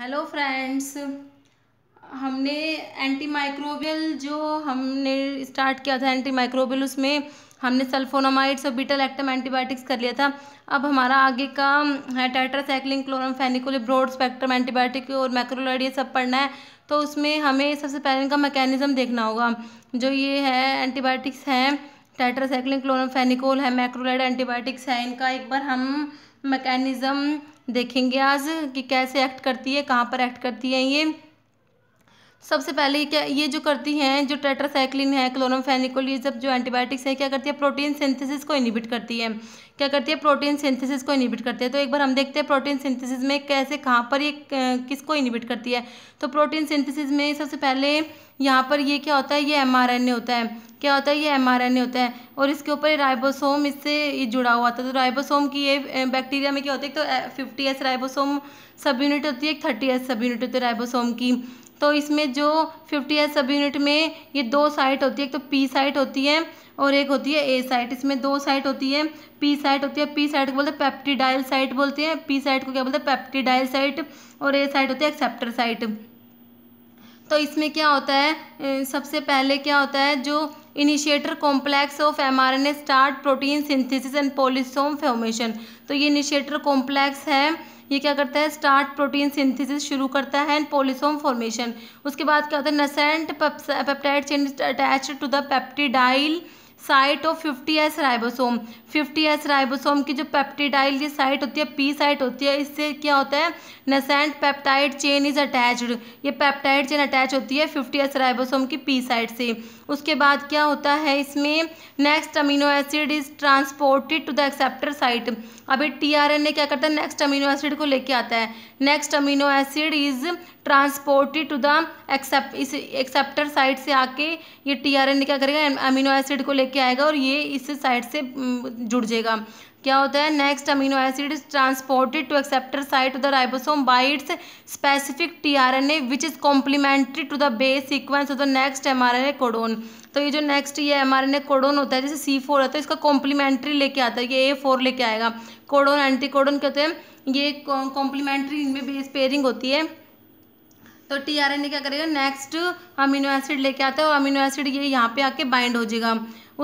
hello friends हमने antimicrobial जो हमने स्टार्ट किया था एंटी माइक्रोबियल उसमें हमने सल्फोनामाइड्स और बीटल एक्टम एंटीबायोटिक्स कर लिया था अब हमारा आगे का है chloramphenicol broad spectrum antibiotic और मैक्रोलाइड ये सब पढ़ना है तो उसमें हमें सबसे पहले इनका मैकेनिज़्म देखना होगा जो ये है एंटीबायोटिक्स हैं क्लोरम फेनिकोल है मैक्रोलाइड एंटीबायोटिक्स है इनका एक बार हम मैकेनिज़्म देखेंगे आज कि कैसे एक्ट करती है कहाँ पर एक्ट करती है ये सबसे पहले क्या ये जो करती हैं जो टेट्रासाइक्लिन है क्लोरोफेनिकोल ये सब जो एंटीबायोटिक्स हैं क्या करती है प्रोटीन सिंथेसिस को इनिबिट करती है क्या करती है प्रोटीन सिंथेसिस को इनिबिट करती है तो एक बार हम देखते हैं प्रोटीन सिंथेसिस में कैसे कहाँ पर ये किसको इनिबिट करती है तो प्रोटीन सिंथेसिस में सबसे पहले यहाँ पर ये क्या होता है ये एम होता है क्या होता है ये एम होता है और इसके ऊपर राइबोसोम इससे जुड़ा हुआ था तो राइबोसोम की ये बैक्टीरिया में क्या होता है तो fifty S ribosome subunit होती है एक थर्टी एस सब यूनिट होती है राइबोसोम की तो इसमें जो फिफ्टी एस सब यूनिट में ये दो साइट होती है एक तो पी साइट होती है और एक होती है ए साइट इसमें दो साइट होती है पी साइट होती है पी साइट को बोलते हैं पैप्टीडाइल साइट बोलते हैं पी साइट को क्या बोलते हैं पैप्टीडाइल साइट और ए साइट होती है एक्सेप्टर साइट तो इसमें क्या होता है सबसे पहले क्या होता है जो initiator complex of mRNA start protein synthesis and polysome formation तो ये इनिशिएटर कॉम्प्लेक्स है ये क्या करता है स्टार्ट प्रोटीन सिंथेसिस शुरू करता है एंड पोलिसोम फॉर्मेशन उसके बाद क्या होता है nascent peptide chain attach to the peptidyl site of fifty S ribosome fifty S ribosome की जो पेप्टिडाइल ये साइट होती है पी साइट होती है इससे क्या होता है nascent peptide chain is attached ये पेप्टाइड चेन अटैच होती है फिफ्टी एस राइबोसोम की पी साइट से उसके बाद क्या होता है इसमें next amino acid is transported to the acceptor site अभी टीआरएनए क्या करता है नेक्स्ट अमीनो एसिड को लेके आता है next amino acid is transported to the accept इस एक्सेप्टर साइट से आके ये टीआरएनए क्या करेगा अमीनो एसिड को लेके आएगा और ये इस साइड से जुड़ जाएगा क्या होता है next amino acid is transported to acceptor site of the ribosome by its specific tRNA which is complementary to the base sequence of the next mRNA codon तो ये जो नेक्स्ट ये एमआरएनए कोडोन होता है जैसे सी फोर होता है इसका कॉम्प्लीमेंट्री लेके आता है ये ए फोर लेके आएगा कोडोन एंटीकोडोन कहते हैं ये कॉम्प्लीमेंट्री इनमें बेस पेयरिंग होती है तो टी आर एन ए क्या करेगा नेक्स्ट अमीनो एसिड लेके आता है और अमीनो एसिड ये यहाँ पे आके बाइंड हो जाएगा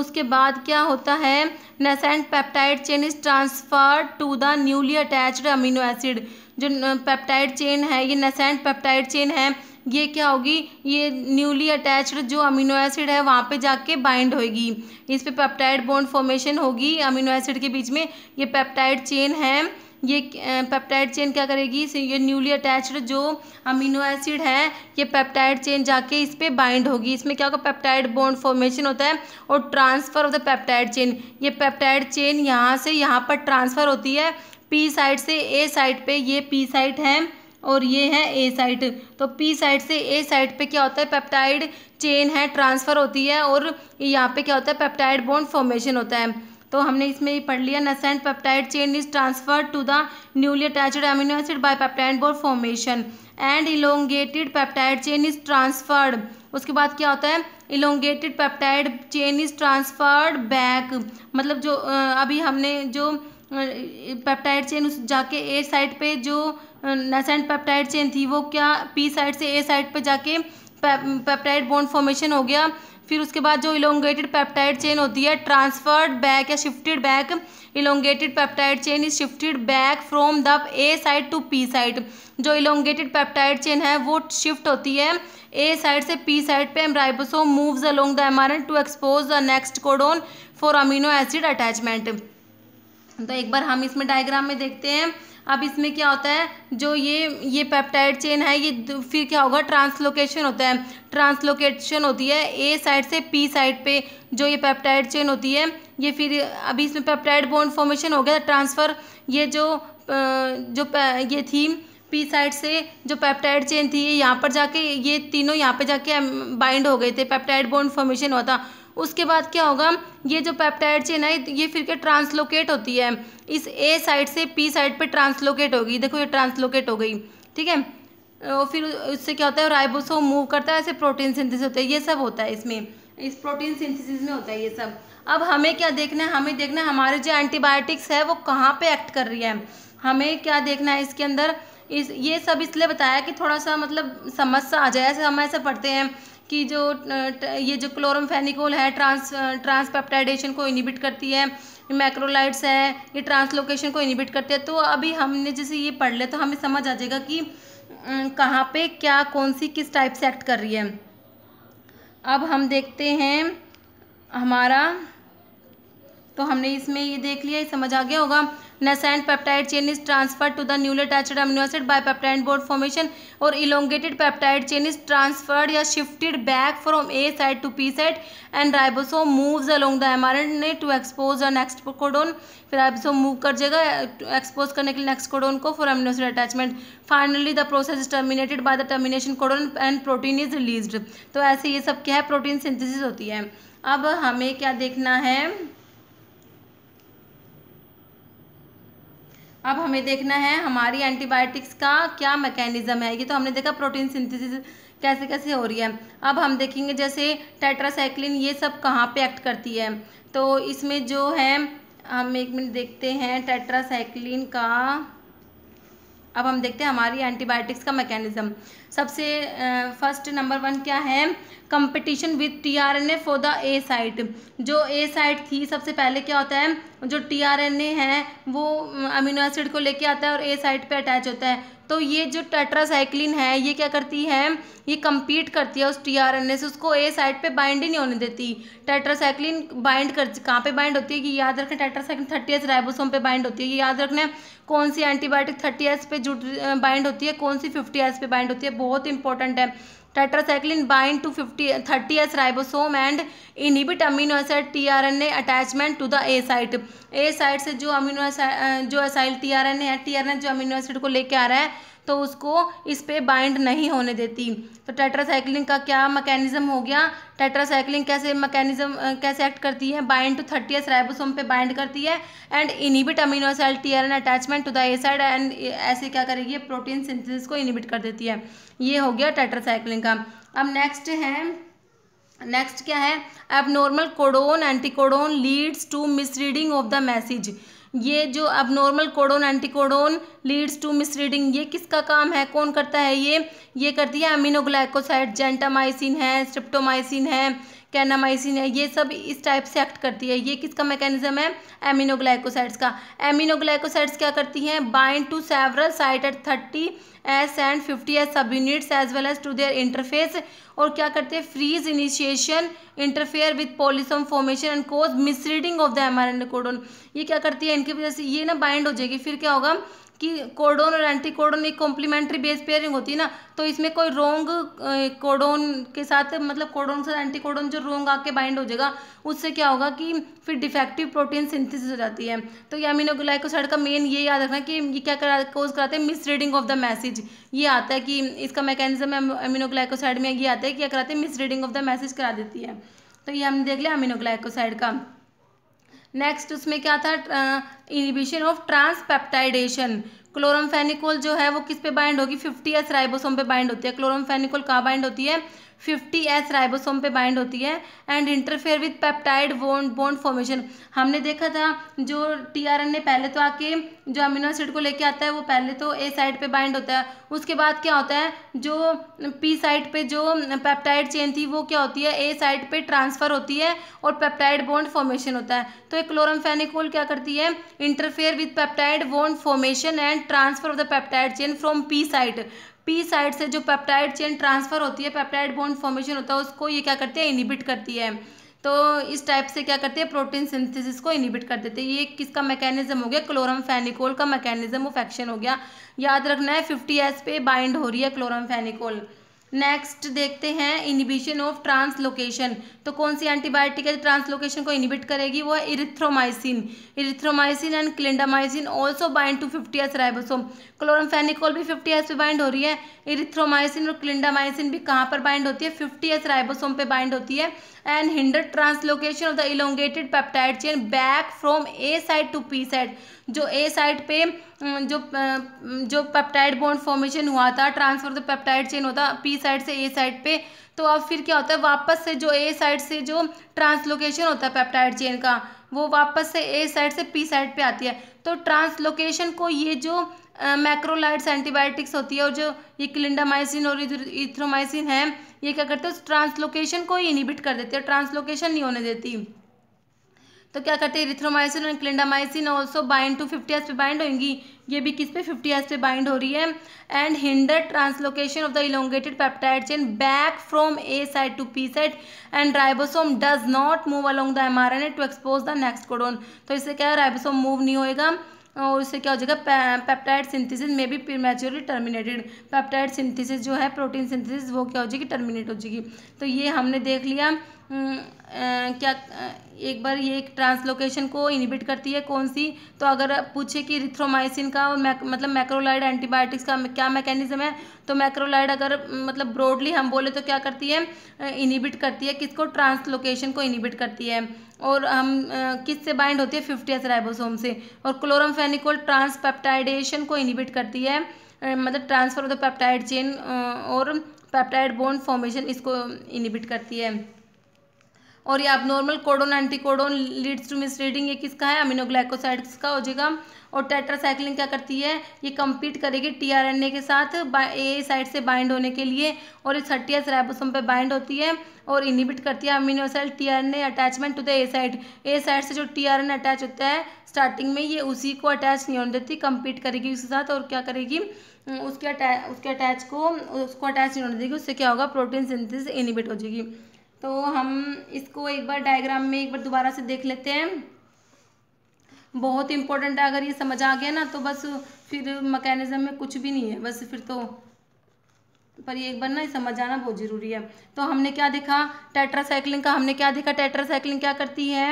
उसके बाद क्या होता है nascent peptide chain is transfer to the newly attached amino acid जो पेप्टाइड चेन है ये नेसेंट पेप्टाइड चेन है ये क्या होगी ये न्यूली अटैच्ड जो अमीनो एसिड है वहाँ पे जाके बाइंड होगी इस पे पेप्टाइड बॉन्ड फॉर्मेशन होगी अमीनो एसिड के बीच में ये पेप्टाइड चेन है ये पेप्टाइड चेन क्या करेगी ये न्यूली अटैच्ड जो अमीनो एसिड है ये पेप्टाइड चेन जाके इस पर बाइंड होगी इसमें क्या होगा पेप्टाइड बॉन्ड फॉर्मेशन होता है और transfer of the peptide chain ये पेप्टाइड चेन यहाँ से यहाँ पर ट्रांसफ़र होती है पी साइड से ए साइड पर ये पी साइड है और ये है ए साइड तो पी साइड से ए साइड पे क्या होता है पेप्टाइड चेन है ट्रांसफ़र होती है और यहाँ पे क्या होता है पेप्टाइड बॉन्ड फॉर्मेशन होता है तो हमने इसमें ही पढ़ लिया nascent peptide chain is transfer to the newly attached amino acid by peptide बोर formation and elongated peptide chain is transferred उसके बाद क्या होता है elongated peptide chain is transferred back मतलब जो अभी हमने जो पेप्टाइड चेन उस जाके ए साइड पे जो नसेंट पेप्टाइड चेन थी वो क्या पी साइड से ए साइड पे जाके पेप्टाइड बॉन्ड फॉर्मेशन हो गया फिर उसके बाद जो इलोंगेटेड पेप्टाइड चेन होती है ट्रांसफर्ड बैक या shifted back elongated peptide chain is shifted back from the A side to P side जो इलोंगेटेड पेप्टाइड चेन है वो शिफ्ट होती है ए साइड से पी साइड पे and ribosome moves along the M to expose the next codon for amino acid attachment तो एक बार हम इसमें डायग्राम में देखते हैं अब इसमें क्या होता है जो ये ये पेप्टाइड चेन है ये फिर क्या होगा ट्रांसलोकेशन होता है ट्रांसलोकेशन होती है ए साइड से पी साइड पे जो ये पेप्टाइड चेन होती है ये फिर अभी इसमें पेप्टाइड बॉन्ड फॉर्मेशन हो गया ट्रांसफ़र ये जो जो ये थी पी साइड से जो पेप्टाइड चेन थी ये यहाँ पर जाके ये तीनों यहाँ पे जाके बाइंड हो गए थे पेप्टाइड बॉन्ड फॉर्मेशन हुआ था उसके बाद क्या होगा ये जो पेप्टाइड चेन है ये फिर के ट्रांसलोकेट होती है इस ए साइड से पी साइड पे ट्रांसलोकेट होगी देखो ये ट्रांसलोकेट हो गई ठीक है और फिर उससे क्या होता है राइबोसोम मूव करता है ऐसे प्रोटीन सिंथिस होता है ये सब होता है इसमें इस प्रोटीन सिंथिस में होता है ये सब अब हमें क्या देखना है हमें देखना है हमारे जो एंटीबायोटिक्स है वो कहाँ पर एक्ट कर रही है हमें क्या देखना है इसके अंदर इस ये सब इसलिए बताया कि थोड़ा सा मतलब समझ आ जाए ऐसे हम ऐसे पढ़ते हैं कि जो ये जो फेनिकोल है ट्रांस ट्रांसपेप्टाइडेशन को इनिबिट करती है मैक्रोलाइट्स है ये ट्रांसलोकेशन को इनिबिट करती है तो अभी हमने जैसे ये पढ़ लिया तो हमें समझ आ जाएगा कि कहाँ पे क्या कौन सी किस टाइप से एक्ट कर रही है अब हम देखते हैं हमारा तो हमने इसमें ये देख लिया ये समझ आ गया होगा nascent peptide chain is transfer to the newly attached amino acid by peptide bond formation और elongated peptide chain is transferred या shifted back from A side to P side and ribosome moves along the M R mRNA to expose the next codon फिर ribosome move कर जाएगा expose करने के लिए next codon को for amino acid attachment finally the process is terminated by the termination codon and protein is released तो ऐसे ये सब क्या है प्रोटीन सिंथेसिस होती है अब हमें क्या देखना है अब हमें देखना है हमारी एंटीबायोटिक्स का क्या मैकेनिज़्म है ये तो हमने देखा प्रोटीन सिंथेसिस कैसे कैसे हो रही है अब हम देखेंगे जैसे टेट्रासाइक्लिन ये सब कहाँ पे एक्ट करती है तो इसमें जो है हम एक मिनट देखते हैं टेट्रासाइक्लिन का अब हम देखते हैं हमारी एंटीबायोटिक्स का मैकेनिज़्म सबसे फर्स्ट नंबर वन क्या है competition with tRNA for the A site जो ए साइट थी सबसे पहले क्या होता है जो टीआरएनए है वो अमीनो एसिड को लेके आता है और ए साइट पे अटैच होता है तो ये जो टेट्रासाइक्लिन है ये क्या करती है ये कंपीट करती है उस टी आर एन ए से उसको ए साइड पे बाइंड ही नहीं होने देती टेट्रासाइक्लिन बाइंड कर कहाँ पे बाइंड होती है कि याद रखना टेट्रासाइक्लिन थर्टी एस राइबोसोम पे बाइंड होती है ये याद रखना कौन सी एंटीबायोटिक थर्टी एस पे जुट बाइंड होती है कौन सी फिफ्टी एस पे बाइंड होती है बहुत इंपॉर्टेंट है tetracycline bind to fifty thirty S ribosome and inhibit amino acid T R N A attachment to the A site A site से जो अमीनो एसिड जो acyl T R N A है T R N जो amino acid को लेके आ रहा है तो उसको इस पर बाइंड नहीं होने देती तो टेट्रासाइक्लिन का क्या मैकेनिज्म हो गया टेट्रासाइक्लिन कैसे मैकेनिज्म कैसे एक्ट करती है bind to thirty S ribosome पे बाइंड करती है and inhibit amino acyl T R N attachment to the A side एंड ऐसे क्या करेगी प्रोटीन सिंथेसिस को इनिबिट कर देती है ये हो गया टेट्रासाइक्लिन का अब नेक्स्ट है नेक्स्ट क्या है अब normal codon anticodon leads to misreading of the message ये जो अब normal codon anticodon leads to misreading ये किसका काम है कौन करता है ये ये करती है अमीनोग्लाइकोसाइड जेंटामाइसिन है स्ट्रिप्टोमाइसिन है कैनामाइसिन है ये सब इस टाइप से एक्ट करती है ये किसका मैकेनिज्म है एमिनोग्लाइकोसाइड्स का एमिनोग्लाइकोसाइड्स क्या करती हैं bind to several site at thirty S and fifty S subunits as well as to their interface और क्या करते हैं freeze initiation interfere with polysome formation and cause misreading of the M R N codon ये क्या करती है इनकी वजह से ये ना बाइंड हो जाएगी फिर क्या होगा कि कोडोन और एंटी कोडोन एक कॉम्प्लीमेंट्री बेस पेयरिंग होती है ना तो इसमें कोई रोंग कोडोन के साथ मतलब कोडोन से एंटी कोडोन जो रोंग आके बाइंड हो जाएगा उससे क्या होगा कि फिर डिफेक्टिव प्रोटीन सिंथेसिस हो जाती है तो ये अमीनोग्लाइकोसाइड का मेन ये याद रखना कि ये क्या करा कोज कराते हैं misreading of the message ये आता है कि इसका मैकेनिज्म अमीनोग्लाइकोसाइड में ये आता है कि क्या कराते हैं misreading of the message करा देती है तो ये हमने देख लिया अमीनोग्लाइकोसाइड का नेक्स्ट उसमें क्या था इनिबिशन ऑफ ट्रांसपेप्टाइडेशन क्लोरमफेनिकोल जो है वो किस पे बाइंड होगी फिफ्टी एस राइबोसोम पे बाइंड होती है क्लोरम कहाँ बाइंड होती है फिफ्टी एस राइबोसोम पे बाइंड होती है and interfere with peptide bond bond formation हमने देखा था जो टी आर एन ए पहले तो आके जो अमीनो एसिड को लेके आता है वो पहले तो ए साइड पे बाइंड होता है उसके बाद क्या होता है जो पी साइड पे जो पेप्टाइड चेन थी वो क्या होती है ए साइड पे ट्रांसफ़र होती है और पेप्टाइड बॉन्ड फॉर्मेशन होता है तो क्लोरम क्लोरमफेनिकोल क्या करती है interfere with peptide bond formation and transfer of the peptide chain from P site P side से जो पेप्टाइड चेन ट्रांसफ़र होती है पेप्टाइड बॉन्ड फॉर्मेशन होता है उसको ये क्या करती है इनिबिट करती है तो इस टाइप से क्या करती है प्रोटीन सिंथेसिस को इनिबिट कर देते हैं ये किसका मैकेनिज्म हो गया क्लोरम फेनिकोल का मैकेनिज्म ऑफ एक्शन हो गया याद रखना है फिफ्टी एस पे बाइंड हो रही है क्लोरम फेनिकोल नेक्स्ट देखते हैं इनिबिशन ऑफ ट्रांसलोकेशन तो कौन सी एंटीबायोटिक है ट्रांसलोकेशन को इनिबिट करेगी वो है erythromycin erythromycin and clindamycin also bind to fifty S ribosome chloramphenicol भी फिफ्टी एस पे बाइंड हो रही है इरिथ्रोमाइसिन और क्लिंडामाइसिन भी कहाँ पर बाइंड होती है फिफ्टी एस राइबोसोम पर बाइंड होती है and hinder translocation of the elongated peptide chain back from A side to P side जो ए साइड पे जो जो पेप्टाइड बॉन्ड फॉर्मेशन हुआ था ट्रांसफर द पेप्टाइड चेन होता पी साइड से ए साइड पे तो अब फिर क्या होता है वापस से जो ए साइड से जो ट्रांसलोकेशन होता है पेप्टाइड चेन का वो वापस से ए साइड से पी साइड पे आती है तो ट्रांसलोकेशन को ये जो मैक्रोलाइट्स एंटीबायोटिक्स होती है और जो ये क्लिंडामाइसिन और इथ्रोमाइसिन है ये क्या करते हैं ट्रांसलोकेशन को ही इनिबिट कर देते हैं ट्रांसलोकेशन नहीं होने देती तो क्या करते हैं इथ्रोमाइसिन और clindamycin also bind to fifty S पे बाइंड होंगी ये भी किस पे फिफ्टी एस पे बाइंड हो रही है and hinder translocation of the elongated peptide chain back from A side to P side and ribosome does not move along the M R N A to expose the next codon तो इससे क्या है ribosome move नहीं होएगा और उससे क्या हो जाएगा पे, पेप्टाइड सिंथेसिस में भी प्रीमेच्योरली टर्मिनेटेड पेप्टाइड सिंथेसिस जो है प्रोटीन सिंथेसिस वो क्या हो जाएगी टर्मिनेट हो जाएगी तो ये हमने देख लिया हम्म, क्या एक बार ये ट्रांसलोकेशन को इनिबिट करती है कौन सी तो अगर पूछे कि रिथ्रोमाइसिन का और मैक, मतलब मैक्रोलाइड एंटीबायोटिक्स का क्या मैकेनिज्म है तो मैक्रोलाइड अगर मतलब ब्रॉडली हम बोले तो क्या करती है इनिबिट करती है किसको ट्रांसलोकेशन को इनिबिट करती है और हम किस से बाइंड होती है फिफ्टी एस राइबोसोम से और क्लोरमफेनिकोल ट्रांसपेप्टाइडेशन को इनिबिट करती है मतलब transfer of the peptide chain और पेप्टाइड बोन फॉर्मेशन इसको इनिबिट करती है और ये आप normal codon anticodon leads to misreading ये किसका है अमिनोग्लाइकोसाइड का हो जाएगा और टेट्रासाइक्लिन क्या करती है ये कम्पीट करेगी टीआरएनए के साथ ए साइड से बाइंड होने के लिए और ये थर्टीएस राइबोसोम पे बाइंड होती है और इनिबिट करती है an tRNA attachment to the A site A side से जो टीआरएनए अटैच होता है स्टार्टिंग में ये उसी को अटैच नहीं होने देती कम्पीट करेगी उसके साथ और क्या करेगी हम्म, उसके अटैच उसके अटैच को उसको अटैच नहीं होने देगी उससे क्या होगा प्रोटीन सिंथेसिस इनिबिट हो जाएगी तो हम इसको एक बार डायग्राम में एक बार दोबारा से देख लेते हैं बहुत इंपॉर्टेंट है अगर ये समझ आ गया ना तो बस फिर मैकेनिज्म में कुछ भी नहीं है बस फिर तो पर ये एक बार ना समझ आना बहुत ज़रूरी है तो हमने क्या देखा टेट्रासाइक्लिन का हमने क्या देखा टेट्रासाइक्लिन क्या करती है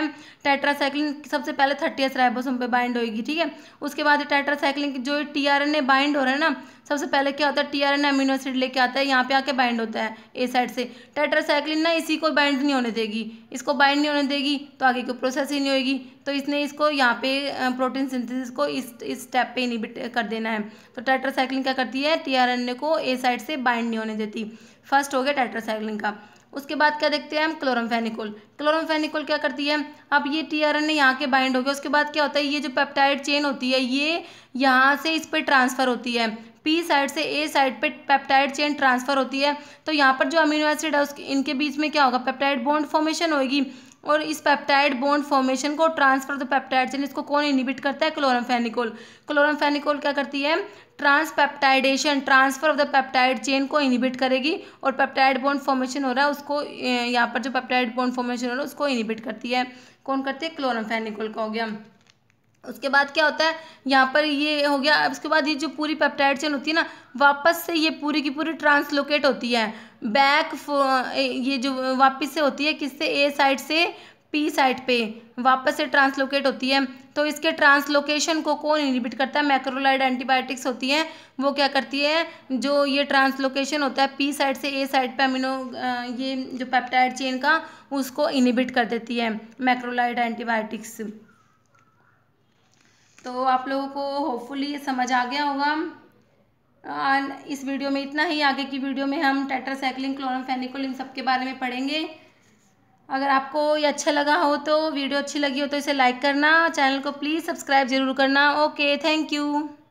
टेट्रासाइक्लिन सबसे पहले थर्टी एस राइबोसोम पे बाइंड होगी ठीक है उसके बाद टेट्रासाइक्लिंग जो टी बाइंड हो रहा है ना सबसे पहले क्या होता है T R N amino acid लेके आता है यहाँ पे आके बाइंड होता है ए साइड से टेट्रासाइक्लिन ना इसी को बाइंड नहीं होने देगी इसको बाइंड नहीं होने देगी तो आगे की प्रोसेस ही नहीं होगी तो इसने इसको यहाँ पे प्रोटीन सिंथेसिस को इस स्टेप पे इनिबिट कर देना है तो टेट्रासाइक्लिन क्या करती है टी आर एन ए को ए साइड से बाइंड नहीं होने देती फर्स्ट हो गया टेट्रासाइक्लिन का उसके बाद क्या देखते हैं हम क्लोरमफेनिकोल क्लोरमफेनिकोल क्या करती है अब ये टी आर एन ए यहाँ के बाइंड हो गया उसके बाद क्या होता है ये जो पेप्टाइड चेन होती है ये यहाँ से इस पर ट्रांसफ़र होती है पी साइड से ए साइड पे पेप्टाइड चेन ट्रांसफ़र होती है तो यहाँ पर जो अमीनो एसिड है उसके इनके बीच में क्या होगा पेप्टाइड बॉन्ड फॉर्मेशन होगी और इस पेप्टाइड बॉन्ड फॉर्मेशन को ट्रांसफर द तो पेप्टाइड चेन इसको कौन इनिबिट करता है क्लोरमफेनिकोल क्लोरमफेनिकोल क्या करती है transpeptidation transfer of the peptide chain को इनिबिट करेगी और पेप्टाइड बॉन्ड फॉर्मेशन हो रहा है उसको यहाँ पर जो पेप्टाइड बॉन्ड फॉर्मेशन हो रहा है उसको इनिबिट करती है कौन करती है क्लोरमफेनिकोल का हो गया उसके बाद क्या होता है यहाँ पर ये हो गया उसके बाद ये जो पूरी पेप्टाइड चेन होती है ना वापस से ये पूरी की पूरी ट्रांसलोकेट होती है बैक ये जो वापस से होती है किससे ए साइड से पी साइड पे वापस से ट्रांसलोकेट होती है तो इसके ट्रांसलोकेशन को कौन इनिबिट करता है मैक्रोलाइड एंटीबायोटिक्स होती हैं वो क्या करती है जो ये ट्रांसलोकेशन होता है पी साइड से ए साइड पे अमीनो ये जो पेप्टाइड चेन का उसको इनिबिट कर देती है मैक्रोलाइड एंटीबायोटिक्स तो आप लोगों को होपफुली ये समझ आ गया होगा इस वीडियो में इतना ही आगे की वीडियो में हम क्लोरम फेनिकोल इन सब के बारे में पढ़ेंगे अगर आपको ये अच्छा लगा हो तो वीडियो अच्छी लगी हो तो इसे लाइक करना चैनल को प्लीज़ सब्सक्राइब ज़रूर करना ओके थैंक यू